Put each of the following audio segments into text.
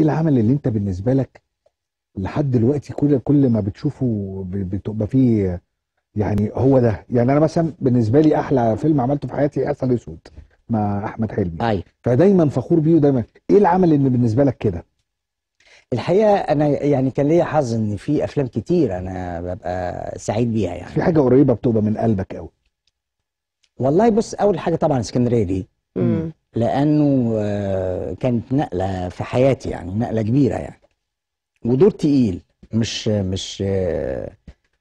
ايه العمل اللي انت بالنسبه لك لحد دلوقتي كل كل ما بتشوفه بتبقى فيه يعني هو ده يعني انا مثلا بالنسبه لي احلى فيلم عملته في حياتي عسل اسود مع احمد حلمي أيوة. فدايما فخور بيه ودايما ايه العمل اللي بالنسبه لك كده الحقيقه انا يعني كان ليا حظ ان في افلام كتير انا ببقى سعيد بيها يعني في حاجه قريبه بتبقى من قلبك قوي والله بص اول حاجه طبعا اسكندريه دي لأنه آه، كانت نقلة في حياتي يعني نقلة كبيرة يعني ودور تقيل مش مش آه،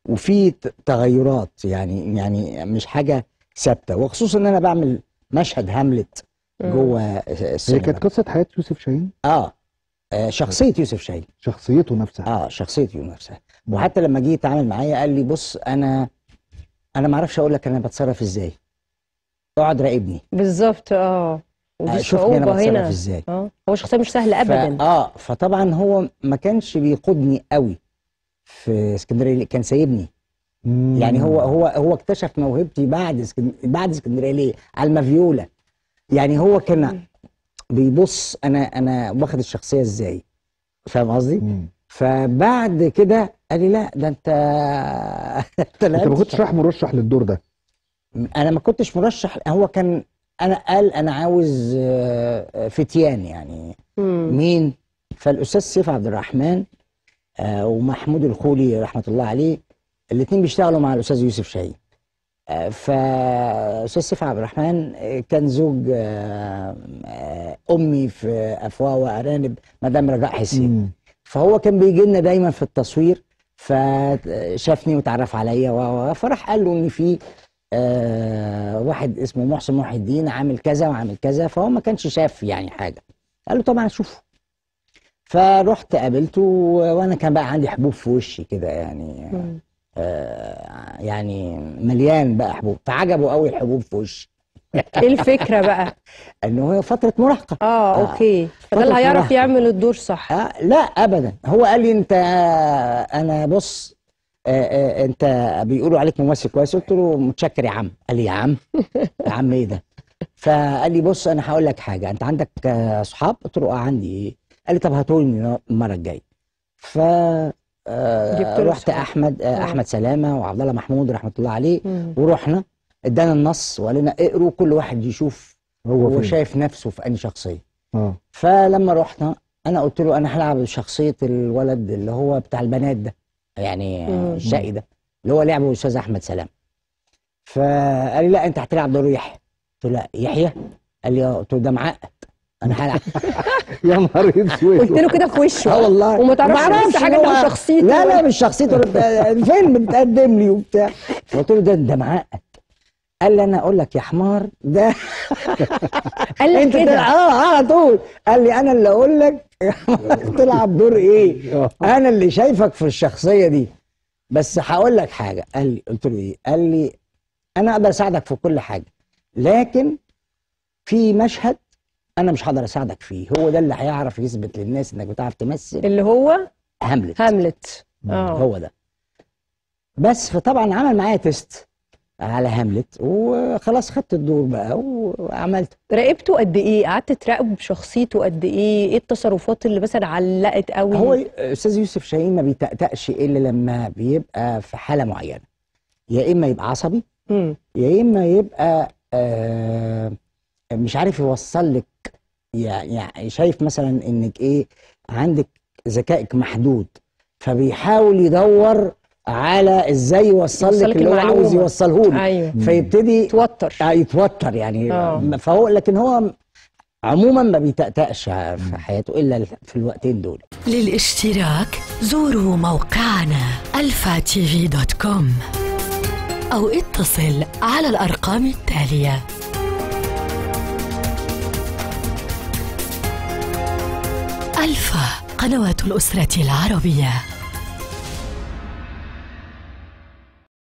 وفي تغيرات يعني يعني مش حاجة ثابتة وخصوصا إن أنا بعمل مشهد هاملت جوه السينما هي كانت قصة حياة يوسف شاهين؟ آه،, آه شخصية يوسف شاهين شخصيته نفسها اه شخصيته نفسها وحتى لما جه يتعامل معايا قال لي بص انا انا ما اعرفش اقول لك انا بتصرف ازاي اقعد راقبني بالظبط اه ودي شوفني انا بتصرف ازاي آه. هو شخصيه مش سهله ابدا ف... اه فطبعا هو ما كانش بيقودني قوي في اسكندريه كان سايبني مم. يعني هو هو هو اكتشف موهبتي بعد اسكن... بعد اسكندريه ليه على المافيولا يعني هو كان بيبص انا انا واخد الشخصيه ازاي فاهم قصدي فبعد كده قال لي لا ده انت انت ما كنتش رايح مرشح للدور ده انا ما كنتش مرشح هو كان انا قال انا عاوز آه، فتيان يعني مم. مين فالاستاذ سيف عبد الرحمن آه، ومحمود الخولي رحمه الله عليه الاثنين بيشتغلوا مع الاستاذ يوسف شهيد آه، فاستاذ سيف عبد الرحمن كان زوج امي في افواه وارانب مدام رجاء حسين فهو كان بيجي لنا دايما في التصوير فشافني وتعرف عليا فراح قال له ان في آه واحد اسمه محسن محي الدين عامل كذا وعامل كذا فهو ما كانش شاف يعني حاجه قال له طبعا شوفه فرحت قابلته وانا كان بقى عندي حبوب في وشي كده يعني آه يعني مليان بقى حبوب فعجبه قوي الحبوب في وشي ايه الفكره بقى؟ انه هي فتره مراهقه اه, آه اوكي فده اللي هيعرف يعمل الدور صح آه لا ابدا هو قال لي انت انا بص آآ آه، آه، انت بيقولوا عليك ممثل كويس قلت له متشكر يا عم قال لي يا عم يا عم ايه ده فقال لي بص انا هقول لك حاجه انت عندك اصحاب آه، قلت له اه عندي قال لي طب هاتوني المره الجايه ف رحت احمد احمد سلامه وعبد الله محمود رحمه الله عليه مم. ورحنا ادانا النص وقال لنا اقروا كل واحد يشوف هو, هو شايف نفسه في انهي شخصيه مم. فلما رحنا انا قلت له انا هلعب شخصيه الولد اللي هو بتاع البنات ده يعني الشقي ده اللي هو لعبه الاستاذ احمد سلام فقال لي لا انت هتلعب دور يحيى قلت له لا يحيى قال لي قلت له ده معقد انا هلعب يا نهار اسود قلت له كده في وشه اه والله وما تعرفش حاجه عن شخصيته لا لا مش شخصيته الفيلم بتقدم لي وبتاع قلت له ده ده معقد قال لي انا اقول لك يا حمار ده قال لك كده آه،, اه على طول قال لي انا اللي اقول لك تلعب دور ايه انا اللي شايفك في الشخصيه دي بس هقول لك حاجه قال لي قلت له ايه قال لي انا اقدر اساعدك في كل حاجه لكن في مشهد انا مش هقدر اساعدك فيه هو ده اللي هيعرف يثبت للناس انك بتعرف تمثل اللي هو هاملت هاملت اه هو ده بس فطبعا عمل معايا تيست على هاملت وخلاص خدت الدور بقى وعملته راقبته قد ايه قعدت تراقب شخصيته قد ايه ايه التصرفات اللي مثلا علقت قوي هو استاذ يوسف شاهين ما بيتأتأش الا لما بيبقى في حاله معينه يا اما يبقى عصبي يا اما يبقى آه مش عارف يوصل لك يعني شايف مثلا انك ايه عندك ذكائك محدود فبيحاول يدور على ازاي يوصل لك اللي هو عاوز يوصله له أيوه. فيبتدي يتوتر آه، يتوتر يعني أوه. فهو لكن هو عموما ما بيتأتأش في حياته إلا في الوقتين دول للاشتراك زوروا موقعنا الفا تي في دوت كوم أو اتصل على الأرقام التالية الفا قنوات الأسرة العربية